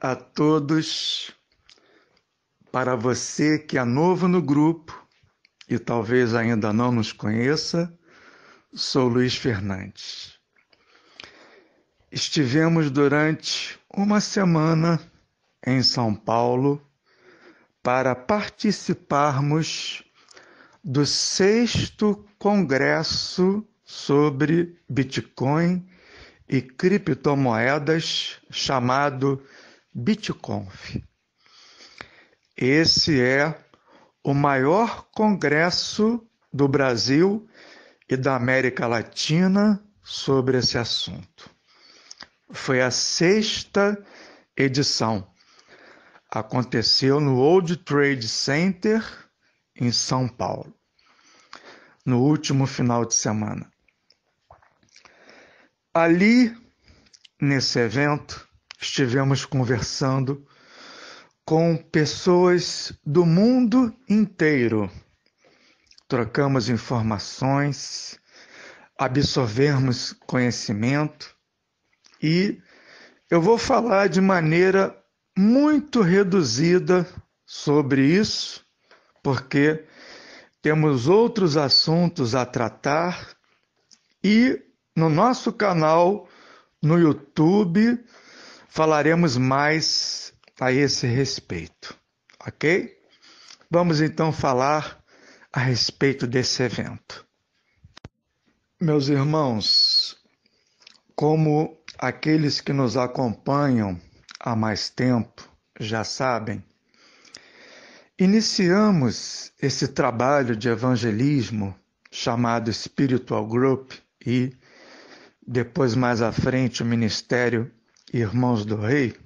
a todos. Para você que é novo no grupo e talvez ainda não nos conheça, sou Luiz Fernandes. Estivemos durante uma semana em São Paulo para participarmos do sexto congresso sobre Bitcoin e criptomoedas chamado BitConf. Esse é o maior congresso do Brasil e da América Latina sobre esse assunto. Foi a sexta edição. Aconteceu no Old Trade Center, em São Paulo, no último final de semana. Ali, nesse evento, estivemos conversando com pessoas do mundo inteiro. Trocamos informações, absorvemos conhecimento e eu vou falar de maneira muito reduzida sobre isso, porque temos outros assuntos a tratar e no nosso canal no YouTube falaremos mais a esse respeito, ok? Vamos então falar a respeito desse evento. Meus irmãos, como aqueles que nos acompanham há mais tempo já sabem, iniciamos esse trabalho de evangelismo chamado Spiritual Group e depois mais à frente o Ministério irmãos do rei,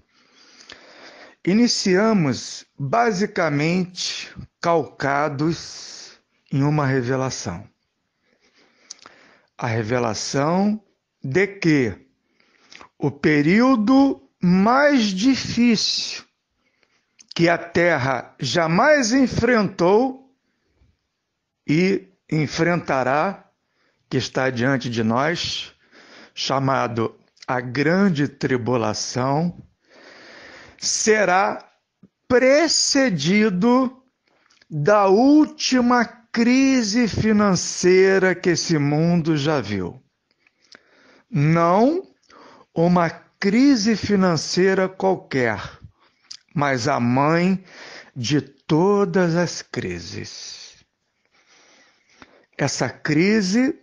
iniciamos basicamente calcados em uma revelação. A revelação de que o período mais difícil que a Terra jamais enfrentou e enfrentará, que está diante de nós, chamado a grande tribulação, será precedido da última crise financeira que esse mundo já viu. Não uma crise financeira qualquer, mas a mãe de todas as crises. Essa crise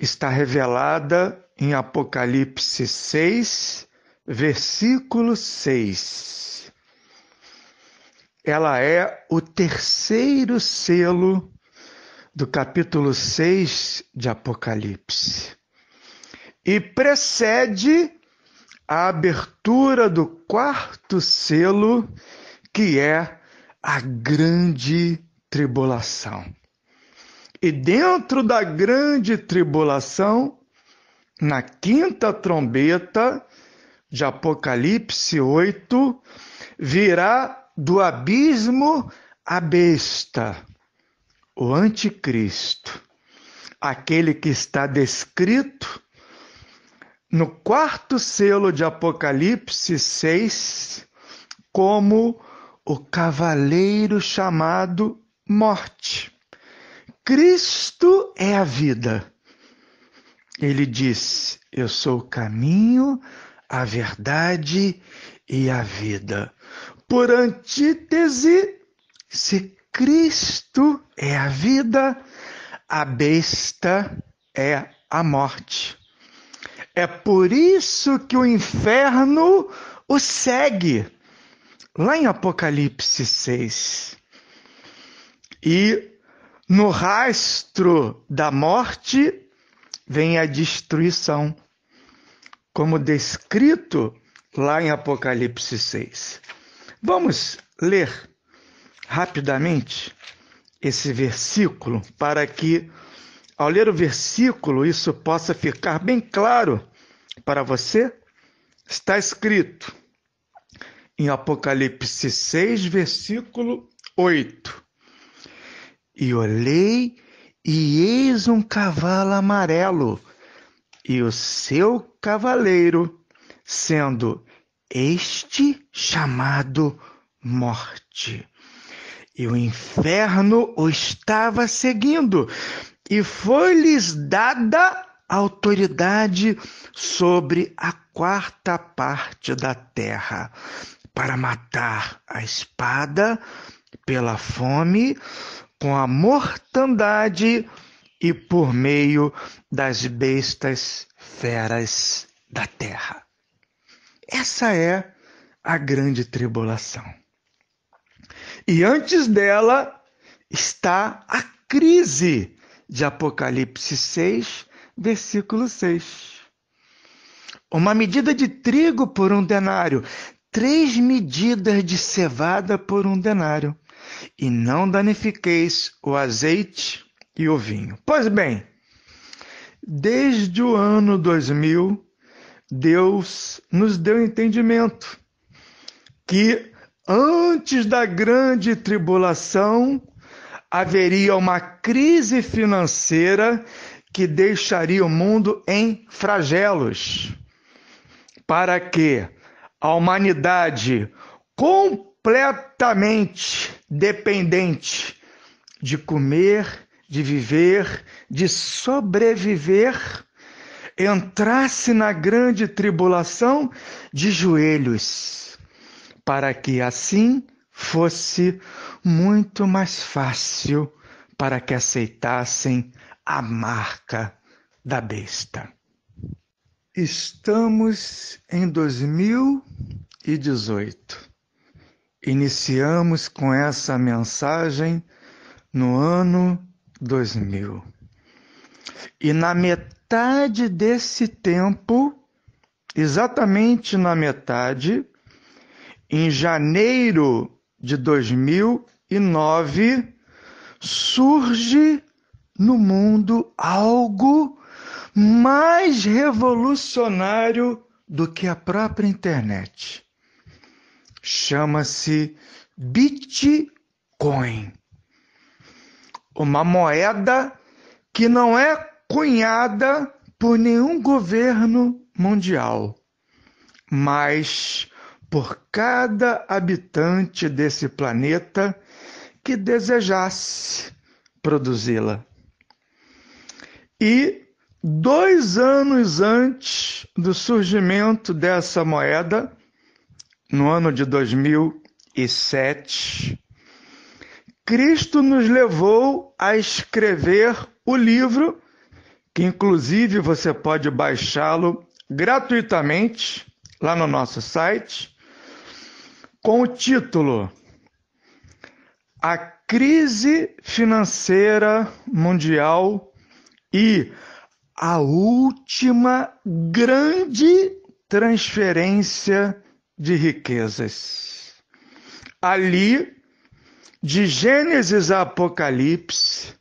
está revelada em Apocalipse 6, versículo 6. Ela é o terceiro selo do capítulo 6 de Apocalipse e precede a abertura do quarto selo, que é a grande tribulação. E dentro da grande tribulação, na quinta trombeta de Apocalipse 8, virá do abismo a besta, o anticristo, aquele que está descrito no quarto selo de Apocalipse 6 como o cavaleiro chamado Morte. Cristo é a vida. Ele disse: Eu sou o caminho, a verdade e a vida. Por antítese, se Cristo é a vida, a besta é a morte. É por isso que o inferno o segue, lá em Apocalipse 6. E no rastro da morte vem a destruição, como descrito lá em Apocalipse 6. Vamos ler rapidamente esse versículo para que, ao ler o versículo, isso possa ficar bem claro para você. Está escrito em Apocalipse 6, versículo 8: E olhei e eis um cavalo amarelo, e o seu cavaleiro, sendo este chamado Morte. E o inferno o estava seguindo, e foi-lhes dada autoridade sobre a quarta parte da terra, para matar a espada, pela fome, com a mortandade e por meio das bestas feras da terra. Essa é a grande tribulação. E antes dela está a crise de Apocalipse 6, versículo 6. Uma medida de trigo por um denário, três medidas de cevada por um denário e não danifiqueis o azeite e o vinho. Pois bem, desde o ano 2000, Deus nos deu entendimento que antes da grande tribulação haveria uma crise financeira que deixaria o mundo em flagelos, para que a humanidade completamente dependente de comer, de viver, de sobreviver, entrasse na grande tribulação de joelhos, para que assim fosse muito mais fácil para que aceitassem a marca da besta. Estamos em 2018. Iniciamos com essa mensagem no ano 2000. E na metade desse tempo, exatamente na metade, em janeiro de 2009, surge no mundo algo mais revolucionário do que a própria internet chama-se Bitcoin. Uma moeda que não é cunhada por nenhum governo mundial, mas por cada habitante desse planeta que desejasse produzi-la. E dois anos antes do surgimento dessa moeda, no ano de 2007, Cristo nos levou a escrever o livro, que inclusive você pode baixá-lo gratuitamente lá no nosso site, com o título A Crise Financeira Mundial e a Última Grande Transferência de riquezas. Ali, de Gênesis a Apocalipse,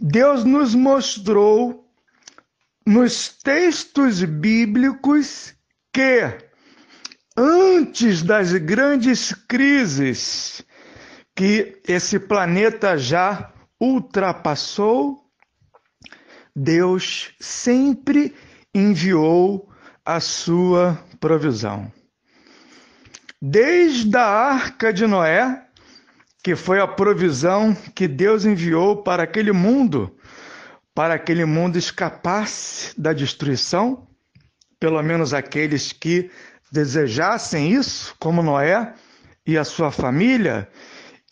Deus nos mostrou nos textos bíblicos que, antes das grandes crises que esse planeta já ultrapassou, Deus sempre enviou a sua provisão desde a arca de Noé, que foi a provisão que Deus enviou para aquele mundo, para aquele mundo escapasse da destruição, pelo menos aqueles que desejassem isso, como Noé e a sua família,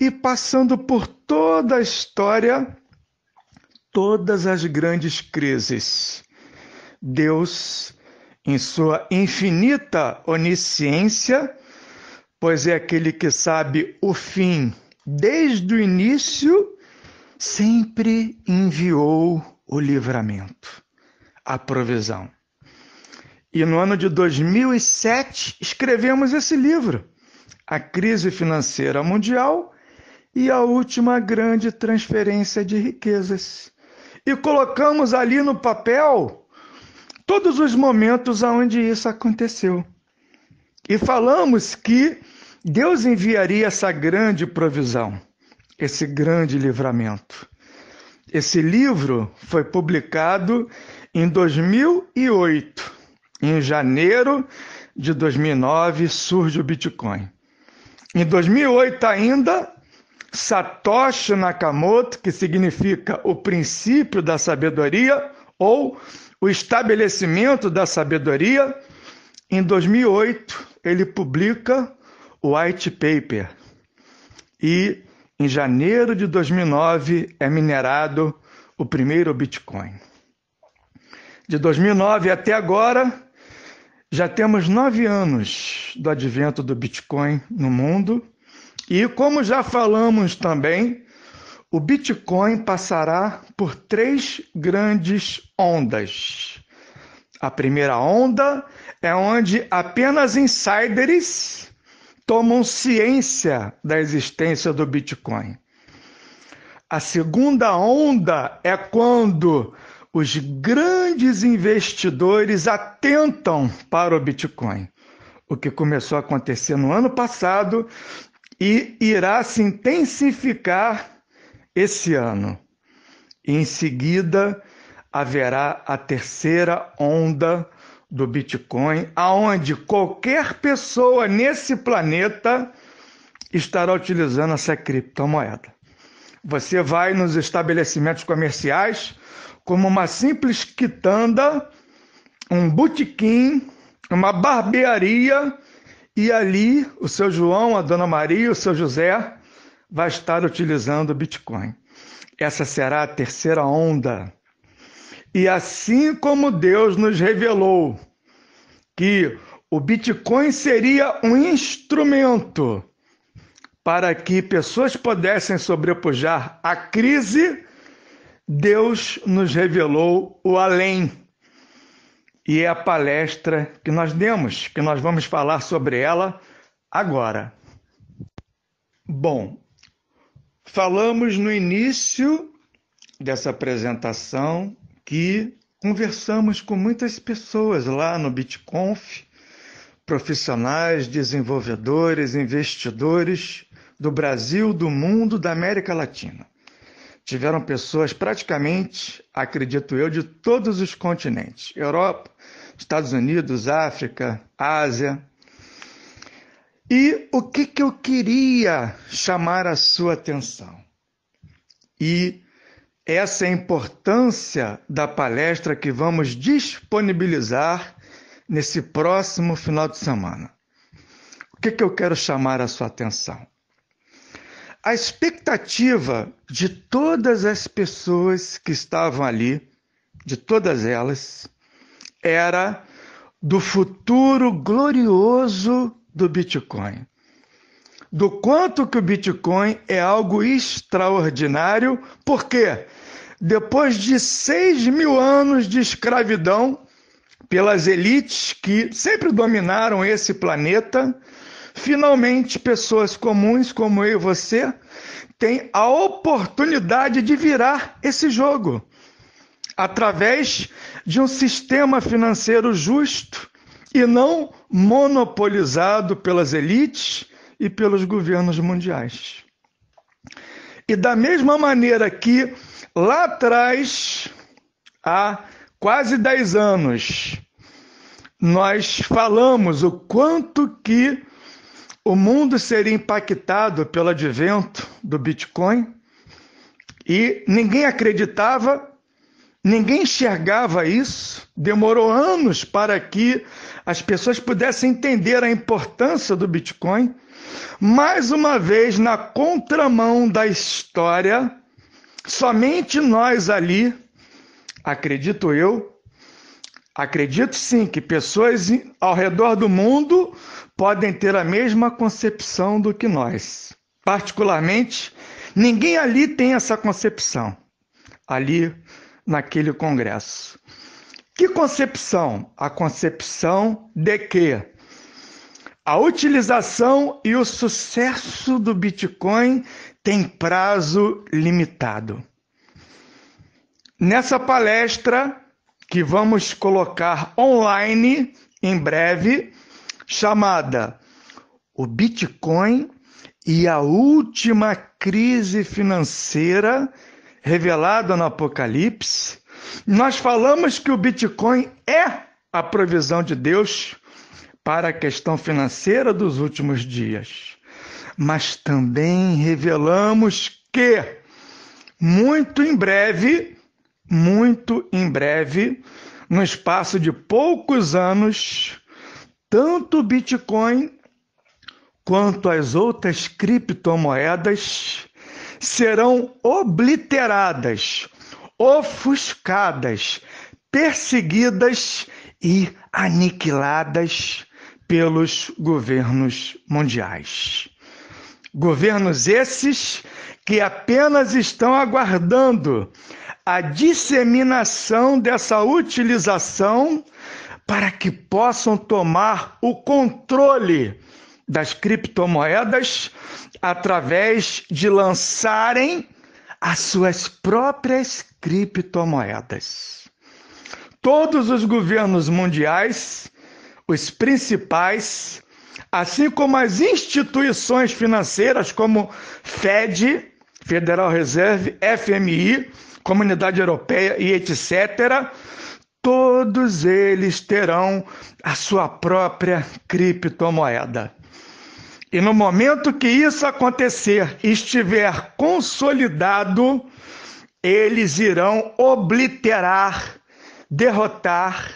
e passando por toda a história, todas as grandes crises. Deus, em sua infinita onisciência, pois é aquele que sabe o fim desde o início, sempre enviou o livramento, a provisão. E no ano de 2007 escrevemos esse livro, A Crise Financeira Mundial e a Última Grande Transferência de Riquezas. E colocamos ali no papel todos os momentos onde isso aconteceu. E falamos que Deus enviaria essa grande provisão, esse grande livramento. Esse livro foi publicado em 2008. Em janeiro de 2009 surge o Bitcoin. Em 2008 ainda, Satoshi Nakamoto, que significa o princípio da sabedoria ou o estabelecimento da sabedoria, em 2008 ele publica o White Paper e em janeiro de 2009 é minerado o primeiro Bitcoin. De 2009 até agora, já temos nove anos do advento do Bitcoin no mundo e, como já falamos também, o Bitcoin passará por três grandes ondas. A primeira onda é onde apenas insiders tomam ciência da existência do Bitcoin. A segunda onda é quando os grandes investidores atentam para o Bitcoin, o que começou a acontecer no ano passado e irá se intensificar esse ano. Em seguida, haverá a terceira onda do Bitcoin, aonde qualquer pessoa nesse planeta estará utilizando essa criptomoeda. Você vai nos estabelecimentos comerciais como uma simples quitanda, um botequim, uma barbearia, e ali o seu João, a dona Maria, o seu José vai estar utilizando o Bitcoin. Essa será a terceira onda e assim como Deus nos revelou que o Bitcoin seria um instrumento para que pessoas pudessem sobrepujar a crise, Deus nos revelou o além. E é a palestra que nós demos, que nós vamos falar sobre ela agora. Bom, falamos no início dessa apresentação que conversamos com muitas pessoas lá no BitConf, profissionais, desenvolvedores, investidores do Brasil, do mundo, da América Latina. Tiveram pessoas praticamente, acredito eu, de todos os continentes: Europa, Estados Unidos, África, Ásia. E o que, que eu queria chamar a sua atenção? E essa é a importância da palestra que vamos disponibilizar nesse próximo final de semana. O que, que eu quero chamar a sua atenção? A expectativa de todas as pessoas que estavam ali, de todas elas, era do futuro glorioso do Bitcoin do quanto que o Bitcoin é algo extraordinário, porque depois de 6 mil anos de escravidão pelas elites que sempre dominaram esse planeta, finalmente pessoas comuns como eu e você têm a oportunidade de virar esse jogo através de um sistema financeiro justo e não monopolizado pelas elites e pelos governos mundiais. E da mesma maneira que lá atrás, há quase 10 anos, nós falamos o quanto que o mundo seria impactado pelo advento do Bitcoin e ninguém acreditava Ninguém enxergava isso. Demorou anos para que as pessoas pudessem entender a importância do Bitcoin. Mais uma vez, na contramão da história, somente nós ali, acredito eu, acredito sim que pessoas ao redor do mundo podem ter a mesma concepção do que nós. Particularmente, ninguém ali tem essa concepção. Ali, naquele congresso. Que concepção? A concepção de que a utilização e o sucesso do Bitcoin tem prazo limitado. Nessa palestra, que vamos colocar online em breve, chamada O Bitcoin e a Última Crise Financeira revelada no Apocalipse, nós falamos que o Bitcoin é a provisão de Deus para a questão financeira dos últimos dias, mas também revelamos que muito em breve, muito em breve, no espaço de poucos anos, tanto o Bitcoin quanto as outras criptomoedas serão obliteradas, ofuscadas, perseguidas e aniquiladas pelos governos mundiais. Governos esses que apenas estão aguardando a disseminação dessa utilização para que possam tomar o controle das criptomoedas através de lançarem as suas próprias criptomoedas. Todos os governos mundiais, os principais, assim como as instituições financeiras como Fed, Federal Reserve, FMI, Comunidade Europeia e etc., todos eles terão a sua própria criptomoeda. E no momento que isso acontecer, estiver consolidado, eles irão obliterar, derrotar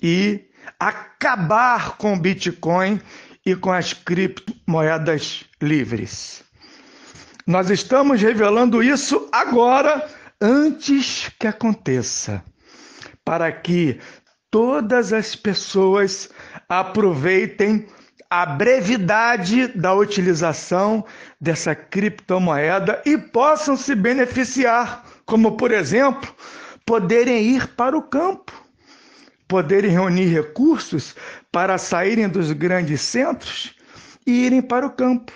e acabar com o Bitcoin e com as criptomoedas livres. Nós estamos revelando isso agora, antes que aconteça, para que todas as pessoas aproveitem a brevidade da utilização dessa criptomoeda e possam se beneficiar, como por exemplo, poderem ir para o campo, poderem reunir recursos para saírem dos grandes centros e irem para o campo.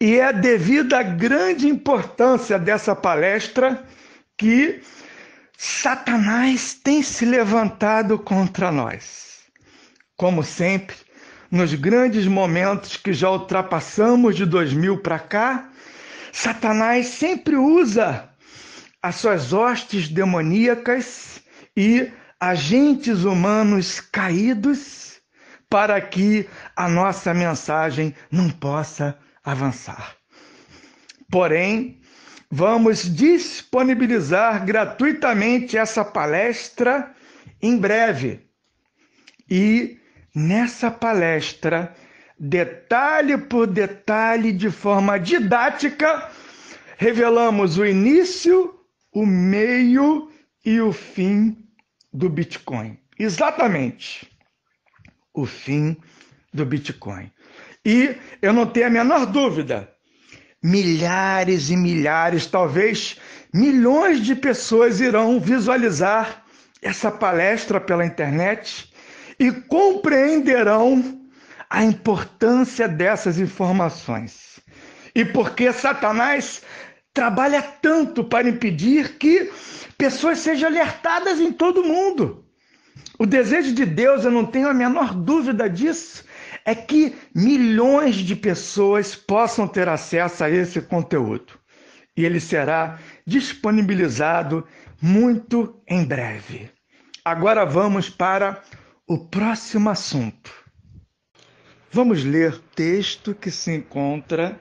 E é devido à grande importância dessa palestra que Satanás tem se levantado contra nós. Como sempre, nos grandes momentos que já ultrapassamos de 2000 para cá, Satanás sempre usa as suas hostes demoníacas e agentes humanos caídos para que a nossa mensagem não possa avançar. Porém, vamos disponibilizar gratuitamente essa palestra em breve. E Nessa palestra, detalhe por detalhe, de forma didática, revelamos o início, o meio e o fim do Bitcoin. Exatamente o fim do Bitcoin. E eu não tenho a menor dúvida, milhares e milhares, talvez milhões de pessoas irão visualizar essa palestra pela internet e compreenderão a importância dessas informações. E porque Satanás trabalha tanto para impedir que pessoas sejam alertadas em todo o mundo. O desejo de Deus, eu não tenho a menor dúvida disso, é que milhões de pessoas possam ter acesso a esse conteúdo. E ele será disponibilizado muito em breve. Agora vamos para o próximo assunto. Vamos ler texto que se encontra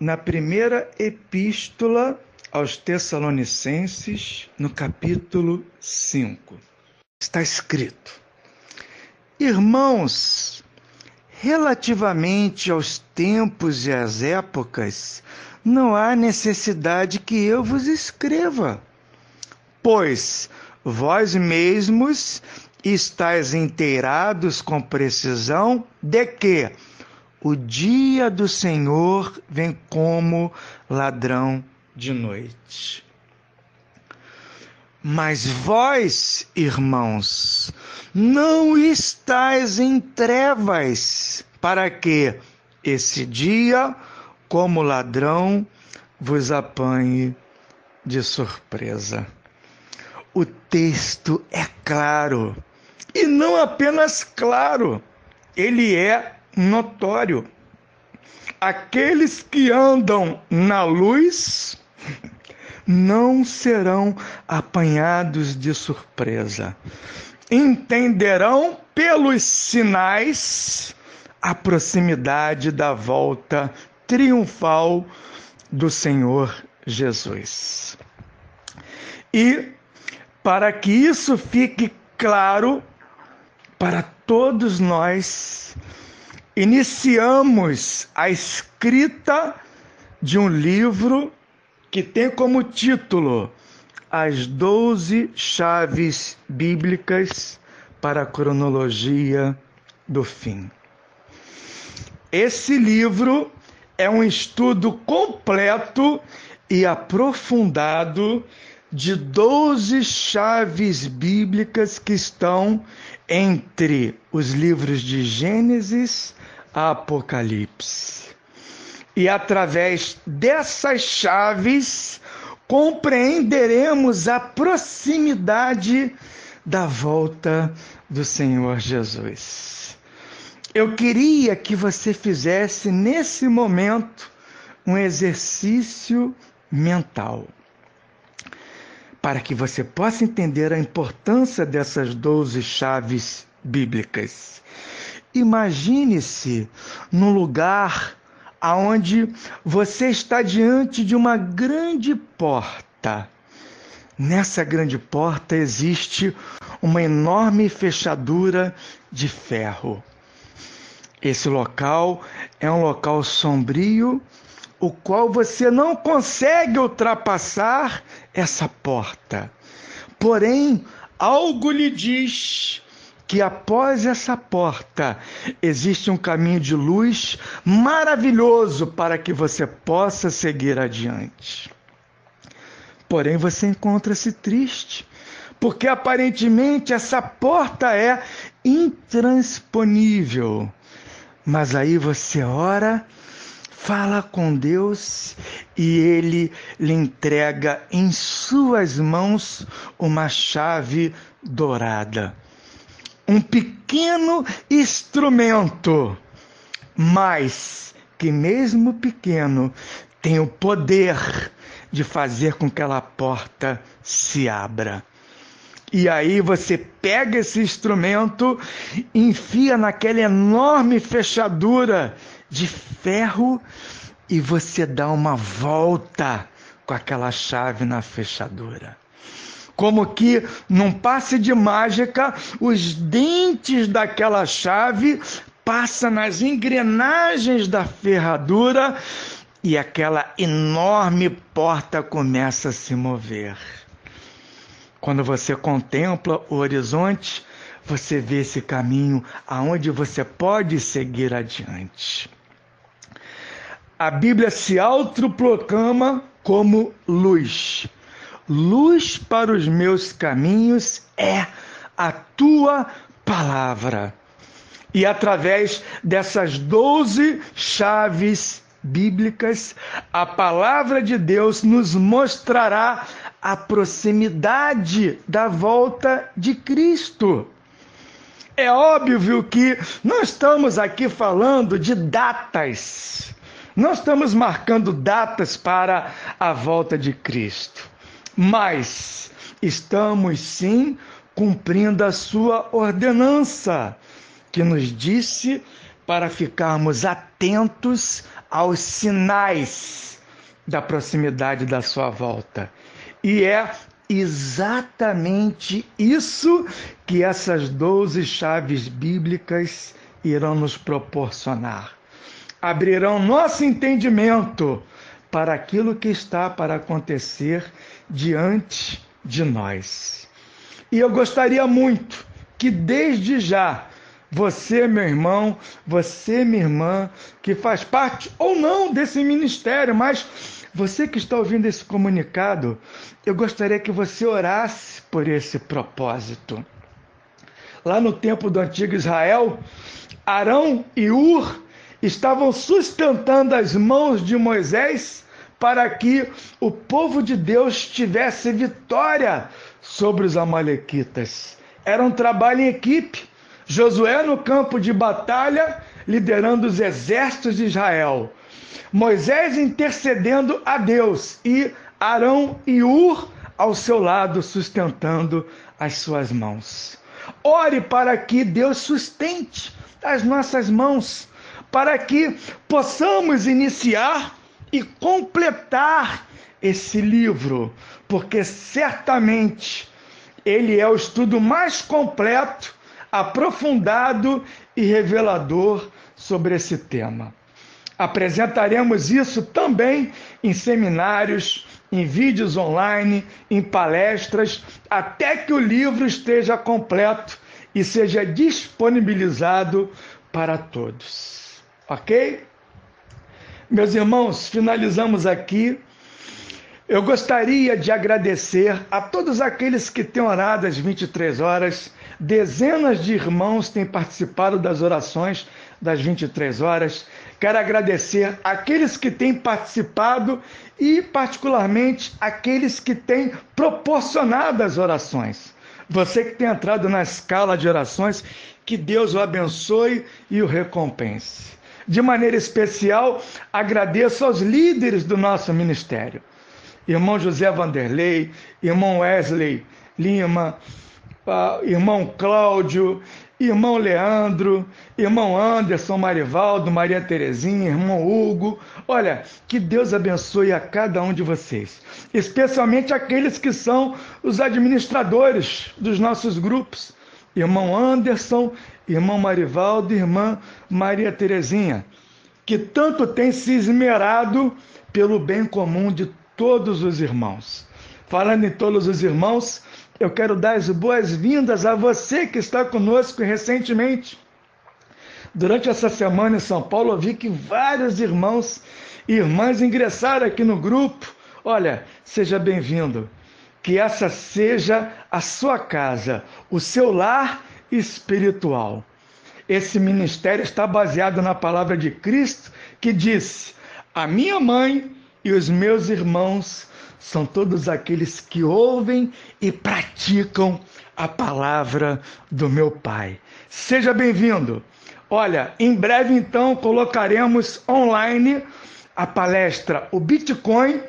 na primeira epístola aos Tessalonicenses, no capítulo 5. Está escrito: Irmãos, relativamente aos tempos e às épocas, não há necessidade que eu vos escreva, pois vós mesmos estáis inteirados com precisão de que o dia do Senhor vem como ladrão de noite. Mas vós, irmãos, não estáis em trevas, para que esse dia, como ladrão, vos apanhe de surpresa. O texto é claro e não apenas claro, ele é notório. Aqueles que andam na luz não serão apanhados de surpresa. Entenderão pelos sinais a proximidade da volta triunfal do Senhor Jesus. E para que isso fique claro, para todos nós, iniciamos a escrita de um livro que tem como título As Doze Chaves Bíblicas para a Cronologia do Fim. Esse livro é um estudo completo e aprofundado de 12 chaves bíblicas que estão entre os livros de Gênesis a Apocalipse. E através dessas chaves compreenderemos a proximidade da volta do Senhor Jesus. Eu queria que você fizesse nesse momento um exercício mental para que você possa entender a importância dessas 12 chaves bíblicas. Imagine-se num lugar aonde você está diante de uma grande porta. Nessa grande porta existe uma enorme fechadura de ferro. Esse local é um local sombrio o qual você não consegue ultrapassar essa porta. Porém, algo lhe diz que após essa porta existe um caminho de luz maravilhoso para que você possa seguir adiante. Porém, você encontra-se triste, porque aparentemente essa porta é intransponível. Mas aí você ora fala com Deus e ele lhe entrega em suas mãos uma chave dourada. Um pequeno instrumento, mas que, mesmo pequeno, tem o poder de fazer com que aquela porta se abra. E aí você pega esse instrumento, enfia naquela enorme fechadura de ferro e você dá uma volta com aquela chave na fechadura. Como que, num passe de mágica, os dentes daquela chave passam nas engrenagens da ferradura e aquela enorme porta começa a se mover. Quando você contempla o horizonte, você vê esse caminho aonde você pode seguir adiante a Bíblia se autoproclama como luz. Luz para os meus caminhos é a tua palavra. E através dessas doze chaves bíblicas, a palavra de Deus nos mostrará a proximidade da volta de Cristo. É óbvio que não estamos aqui falando de datas, não estamos marcando datas para a volta de Cristo, mas estamos sim cumprindo a sua ordenança, que nos disse para ficarmos atentos aos sinais da proximidade da sua volta. E é exatamente isso que essas 12 chaves bíblicas irão nos proporcionar abrirão nosso entendimento para aquilo que está para acontecer diante de nós. E eu gostaria muito que desde já você, meu irmão, você, minha irmã, que faz parte ou não desse ministério, mas você que está ouvindo esse comunicado, eu gostaria que você orasse por esse propósito. Lá no tempo do antigo Israel, Arão e Ur estavam sustentando as mãos de Moisés para que o povo de Deus tivesse vitória sobre os Amalequitas. Era um trabalho em equipe. Josué no campo de batalha, liderando os exércitos de Israel. Moisés intercedendo a Deus e Arão e Ur ao seu lado, sustentando as suas mãos. Ore para que Deus sustente as nossas mãos para que possamos iniciar e completar esse livro, porque certamente ele é o estudo mais completo, aprofundado e revelador sobre esse tema. Apresentaremos isso também em seminários, em vídeos online, em palestras, até que o livro esteja completo e seja disponibilizado para todos. Ok? Meus irmãos, finalizamos aqui. Eu gostaria de agradecer a todos aqueles que têm orado às 23 horas. Dezenas de irmãos têm participado das orações das 23 horas. Quero agradecer aqueles que têm participado e, particularmente, aqueles que têm proporcionado as orações. Você que tem entrado na escala de orações, que Deus o abençoe e o recompense. De maneira especial, agradeço aos líderes do nosso ministério. Irmão José Vanderlei, irmão Wesley Lima, ah, irmão Cláudio, irmão Leandro, irmão Anderson Marivaldo, Maria Terezinha, irmão Hugo. Olha, que Deus abençoe a cada um de vocês, especialmente aqueles que são os administradores dos nossos grupos. Irmão Anderson, irmão Marivaldo e irmã Maria Terezinha, que tanto tem se esmerado pelo bem comum de todos os irmãos. Falando em todos os irmãos, eu quero dar as boas-vindas a você que está conosco recentemente. Durante essa semana em São Paulo, eu vi que vários irmãos e irmãs ingressaram aqui no grupo. Olha, seja bem-vindo. Que essa seja a sua casa, o seu lar espiritual. Esse ministério está baseado na palavra de Cristo, que disse: A minha mãe e os meus irmãos são todos aqueles que ouvem e praticam a palavra do meu Pai. Seja bem-vindo. Olha, em breve então colocaremos online a palestra O Bitcoin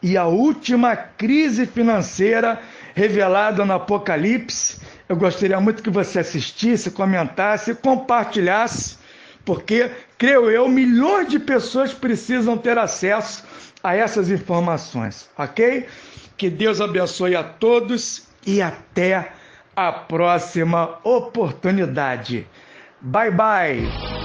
e a última crise financeira revelada no Apocalipse eu gostaria muito que você assistisse, comentasse, compartilhasse, porque, creio eu, milhões de pessoas precisam ter acesso a essas informações, ok? Que Deus abençoe a todos e até a próxima oportunidade. Bye bye!